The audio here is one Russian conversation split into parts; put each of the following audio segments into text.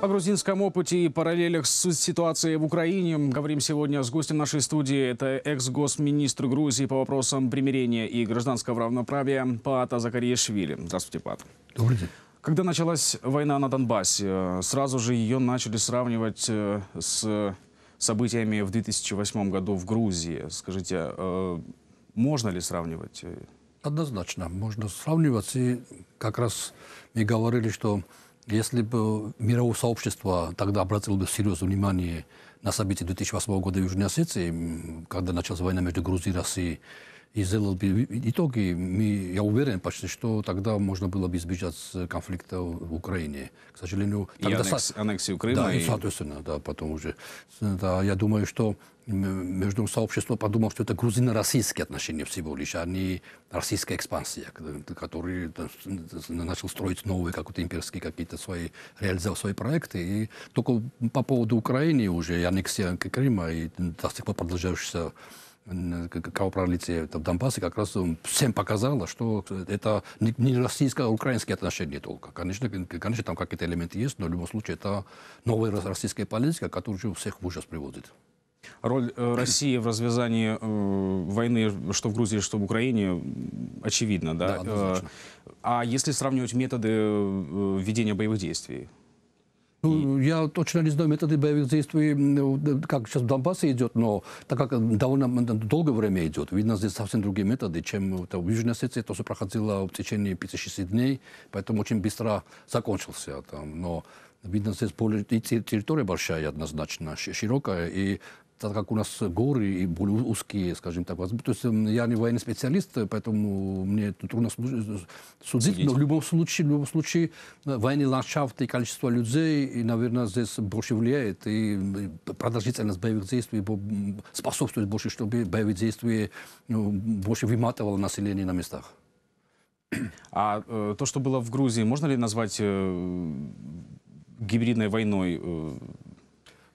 О грузинском опыте и параллелях с ситуацией в Украине говорим сегодня с гостем нашей студии. Это экс-госминистр Грузии по вопросам примирения и гражданского равноправия Паата Закариешвили. Здравствуйте, Паат. Добрый день. Когда началась война на Донбассе, сразу же ее начали сравнивать э, с событиями в 2008 году в Грузии. Скажите, э, можно ли сравнивать? Однозначно, можно сравнивать. И как раз мы говорили, что если бы мировое сообщество тогда обратило бы серьезное внимание на события 2008 года в Южной Осетии, когда началась война между Грузией и Россией, из ЛЛП. В итоге мы, я уверен почти, что тогда можно было бы избежать э, конфликта в Украине. К сожалению... Тогда и аннекс, аннексии Крыма. Да, и, соответственно, да, потом уже. Да, я думаю, что между сообщество подумал, что это грузино-российские отношения всего лишь, а не российская экспансия, который начал строить новые какие-то имперские какие-то свои, реализовал свои проекты. И только по поводу Украины уже, и аннексия Крыма, и до сих пор продолжающийся кровопролитие в Донбассе как раз всем показало, что это не российско-украинские отношения только. Конечно, конечно там какие-то элементы есть, но в любом случае это новая российская политика, которая всех в ужас приводит. Роль э, России в развязании э, войны, что в Грузии, что в Украине, очевидна, да? да э, а если сравнивать методы э, ведения боевых действий? Ну, я точно не знаю методы боевых действий, э, э, как сейчас в Донбассе идет, но так как довольно долгое время идет, видно, здесь совсем другие методы, чем это, в Южной Осетии то, что проходило в течение 5-6 дней, поэтому очень быстро закончился. Там, но видно, здесь более, территория большая однозначно, широкая, и так как у нас горы и более узкие, скажем так. То есть эм, я не военный специалист, поэтому мне трудно э, судить, но в любом случае, в любом случае э, военный ландшафт и количество людей, и, наверное, здесь больше влияет, и э, продолжительность боевых действий способствует больше, чтобы боевые действия ну, больше выматывало население на местах. А э, то, что было в Грузии, можно ли назвать э, гибридной войной? Э...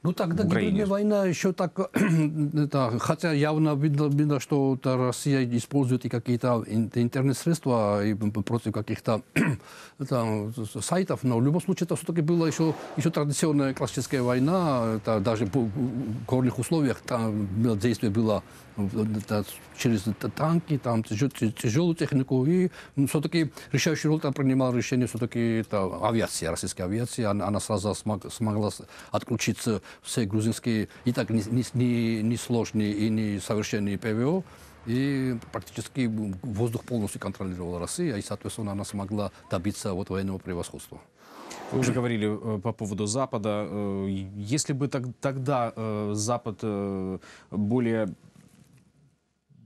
Ну тогда гибридная война еще так, это, хотя явно видно, видно, что Россия использует и какие-то интернет-средства против каких-то сайтов, но в любом случае это все-таки была еще, еще традиционная классическая война, это даже в горных условиях там действие было через танки, там тяжелую технику. И ну, все-таки решающую роль там принимал решение все-таки это авиация, российская авиация. Она, она сразу смог, смогла отключиться все грузинские и так несложные не, не, не сложные и несовершенные ПВО. И практически воздух полностью контролировала Россия, и, соответственно, она смогла добиться вот военного превосходства. Вы уже говорили э, по поводу Запада. Э, если бы тогда э, Запад более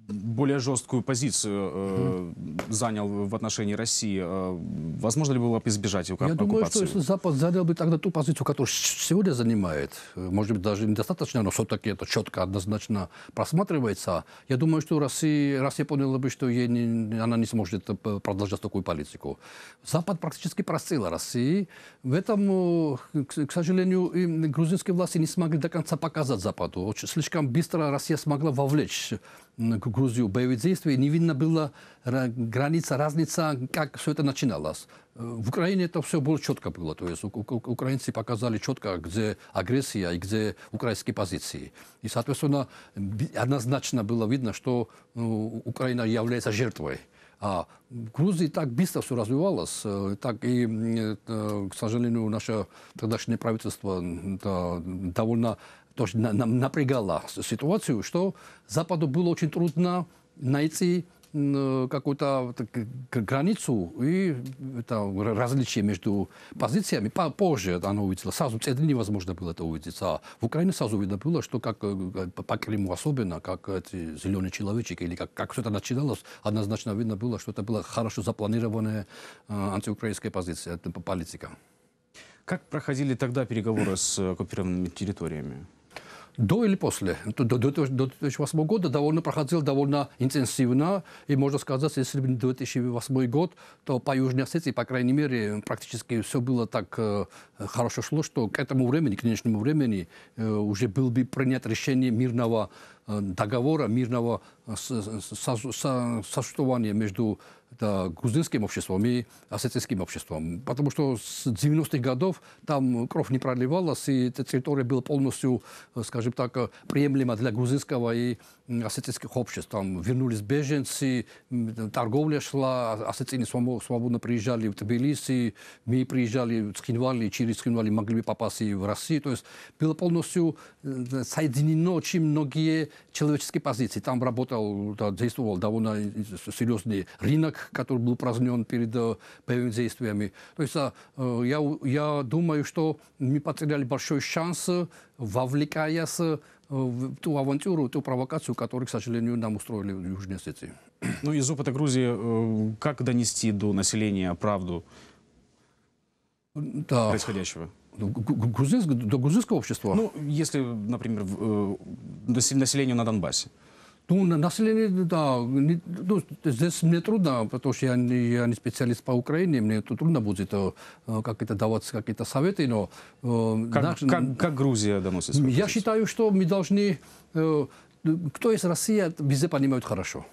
более жесткую позицию э, занял в отношении России, э, возможно ли было бы избежать его Я думаю, что если Запад занял бы тогда ту позицию, которую сегодня занимает, э, может быть, даже недостаточно, но все-таки это четко, однозначно просматривается, я думаю, что Россия, Россия поняла бы, что ей не, она не сможет э, продолжать такую политику. Запад практически просил России. В этом, э, к, к сожалению, грузинские власти не смогли до конца показать Западу. Очень, слишком быстро Россия смогла вовлечь Грузию боевые действия, не видно была граница, разница, как все это начиналось. Э, в Украине это все было четко было, то есть украинцы показали четко, где агрессия и где украинские позиции. И, соответственно, однозначно было видно, что ну, Украина является жертвой. А в так быстро все развивалось, э, так и, к сожалению, наше тогдашнее правительство довольно тоже напрягало ситуацию, что Западу было очень трудно найти какую-то границу и это различие между позициями. Позже оно увидело. Сразу это невозможно было это увидеть. А в Украине сразу видно было, что как э, по Крыму особенно, как эти зеленые человечек или как, как все это начиналось, однозначно видно было, что это была хорошо запланированная э, антиукраинская позиция, э, политика. Как проходили тогда переговоры с оккупированными территориями? до или после, до, до, до 2008 года довольно проходил довольно интенсивно, и можно сказать, если бы не 2008 год, то по Южной Осетии, по крайней мере, практически все было так э, хорошо шло, что к этому времени, к нынешнему времени, э, уже был бы принят решение мирного э, договора, мирного э, сосуществования между да, грузинским обществом и осетинским обществом. Потому что с 90-х годов там кровь не проливалась, и эта территория была полностью, э, скажем так, э, приемлема для грузинского и осетинских обществ. Там вернулись беженцы, э, торговля шла, а осетины свободно приезжали в Тбилиси, мы приезжали в Цхинвали, через Цхинвали могли бы попасть и в Россию. То есть было полностью соединено очень многие человеческие позиции. Там работал, да, действовал довольно серьезный рынок, рынок, который был празднен перед э, боевыми действиями. То есть э, э, я, я думаю, что мы потеряли большой шанс, вовлекаясь в ту авантюру, ту провокацию, которую, к сожалению, нам устроили в Южной Осетии. Ну, из опыта Грузии, как донести до населения правду да. происходящего? Ну, до грузинского общества? Ну, если, например, в, э, на Донбассе. Ну, население, да, не, ну, здесь мне трудно, потому что я не, я не специалист по Украине, мне тут трудно будет э, как это давать какие-то советы, но... Э, как, наш, как, как Грузия доносится? Я считаю, что мы должны... Э, кто из России, везде понимают хорошо.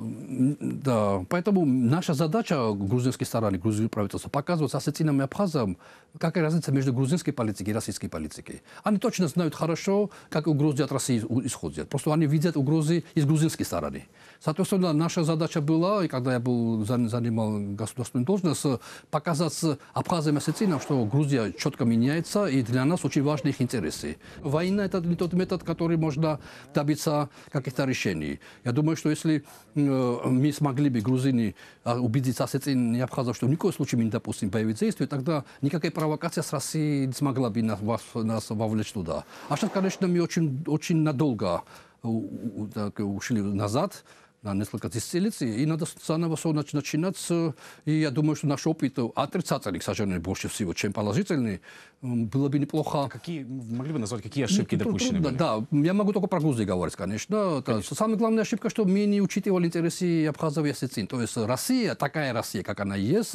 Да, поэтому наша задача грузинской стороны, грузинского правительства, показывать ассоциированным абхазам, какая разница между грузинской политикой и российской политикой. Они точно знают хорошо, как угрозы от России исходят. Просто они видят угрозы из грузинской стороны. Соответственно, наша задача была, и когда я был, занимал государственную должность, показать абхазам ассоциированным, что Грузия четко меняется, и для нас очень важны их интересы. Война – это не тот метод, который можно добиться каких-то решений. Я думаю, что если Э, мы смогли бы, грузины, э, убедить Сосецин и Абхазов, что в никоем случае мы не допустим боевые действия, тогда никакая провокация с Россией не смогла бы нас, нас вовлечь туда. А сейчас, конечно, мы очень, очень надолго э, ушли назад, на несколько десятилетий, и надо заново все начинать. Э, и я думаю, что наш опыт э, отрицательный, к сожалению, больше всего, чем положительный. Было бы неплохо... А какие, могли бы назвать, какие ошибки ну, допущены трудно, были? Да, я могу только про Грузию говорить, конечно. конечно. Самая главная ошибка, что мы не учитывали интересы абхазов и осетин. То есть Россия, такая Россия, как она есть,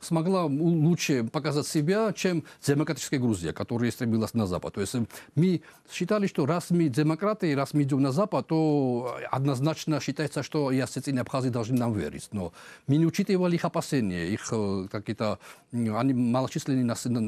смогла лучше показать себя, чем демократическая Грузия, которая стремилась на Запад. То есть э, мы считали, что раз мы демократы, раз мы идем на Запад, то однозначно считается, что ясельцы необходимы должны нам верить. Но мы не учитывали их опасения, их какие-то они малочисленные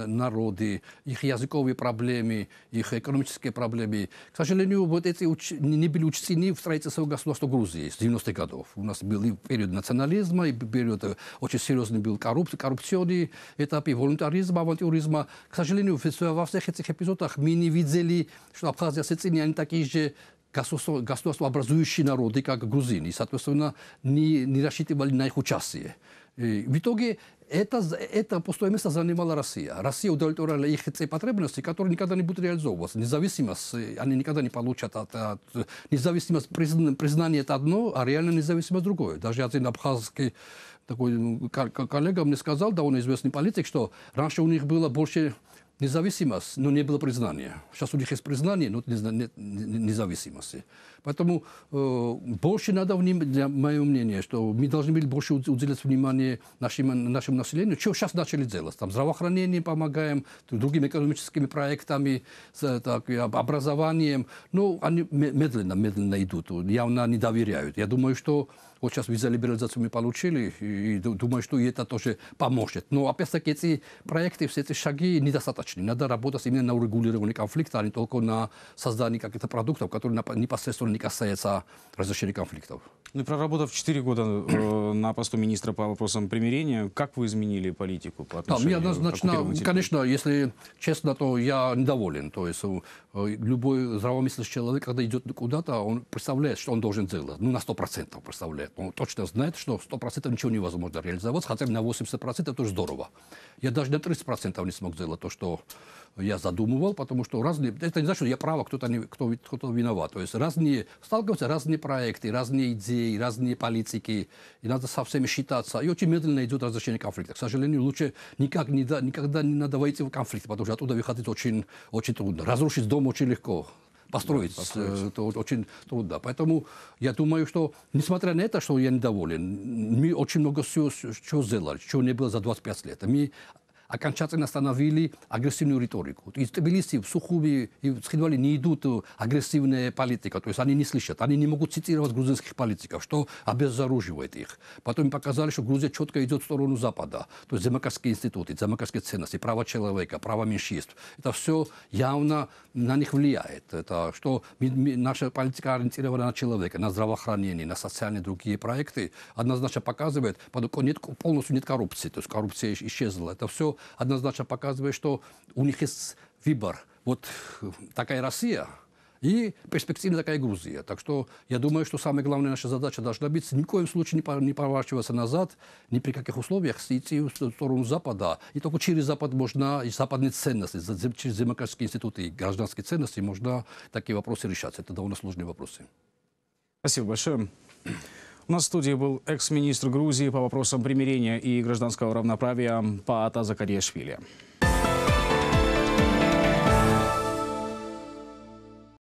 народы, их языковые проблемы, их экономические проблемы. К сожалению, вот эти уч... не были учтены в строительстве государства Грузии с 90-х годов. У нас был период национализма, и период очень серьезный был корруп... коррупционный этап, и волонтаризма, авантюризма. К сожалению, во всех этих эпизодах мы не видели, что Абхазия и Сицилия, они такие же государство, государствообразующие народы, как грузины, и, соответственно, не, не рассчитывали на их участие. И в итоге это, это пустое место занимала Россия. Россия удовлетворяла их те потребности, которые никогда не будут реализовываться. Независимость, они никогда не получат от, от независимость, призна, признание это одно, а реально независимость другое. Даже один абхазский такой ну, коллега мне сказал, да он известный политик, что раньше у них было больше независимость, но не было признания. Сейчас у них есть признание, но независимости. Поэтому э, больше надо, для мое мнение, что мы должны были больше уделять внимание нашим, нашему населению, что сейчас начали делать. Там здравоохранение помогаем, другими экономическими проектами, так, образованием. Но они медленно, медленно идут, явно не доверяют. Я думаю, что вот сейчас виза-либерализацию мы получили, и думаю, что и это тоже поможет. Но ну, опять-таки эти проекты, все эти шаги недостаточны. Надо работать именно на урегулировании конфликта, а не только на создании каких-то продуктов, которые непосредственно не касаются разрешения конфликтов. Ну и проработав 4 года э, на посту министра по вопросам примирения, как вы изменили политику по отношению да, мне однозначно, к Конечно, если честно, то я недоволен. То есть э, любой здравомыслящий человек, когда идет куда-то, он представляет, что он должен делать. Ну, на 100% представляет. Он точно знает, что 100% ничего невозможно реализовать, хотя на 80% это здорово. Я даже на 30% не смог сделать то, что я задумывал, потому что разные... Это не значит, что я прав, кто-то не, кто, кто виноват. То есть разные... Сталкиваются разные проекты, разные идеи, разные политики. И надо со всеми считаться. И очень медленно идет разрешение конфликта. К сожалению, лучше никак не, никогда не надо войти в конфликт, потому что оттуда выходить очень, очень трудно. Разрушить дом очень легко построить, да, э, построить. это очень трудно. Поэтому я думаю, что, несмотря на это, что я недоволен, мы очень много всего, чего сделали, чего не было за 25 лет. Мы окончательно остановили агрессивную риторику. Из Тбилиси в Сухуми и в не идут э, агрессивная политика, то есть они не слышат, они не могут цитировать грузинских политиков, что обезоруживает их. Потом им показали, что Грузия четко идет в сторону Запада, то есть демократические институты, демократические ценности, права человека, права меньшинств. Это все явно на них влияет. Это что наша политика ориентирована на человека, на здравоохранение, на социальные другие проекты, однозначно показывает, нет, полностью нет коррупции, то есть коррупция исчезла. Это все однозначно показывает, что у них есть выбор. Вот э, такая Россия и перспективная такая Грузия. Так что я думаю, что самая главная наша задача должна быть ни в коем случае не поворачиваться назад, ни при каких условиях идти в сторону Запада. И только через Запад можно, и западные ценности, через демократические институты и гражданские ценности можно такие вопросы решать. Это довольно сложные вопросы. Спасибо большое. На студии был экс-министр Грузии по вопросам примирения и гражданского равноправия Паата Закарьешвили.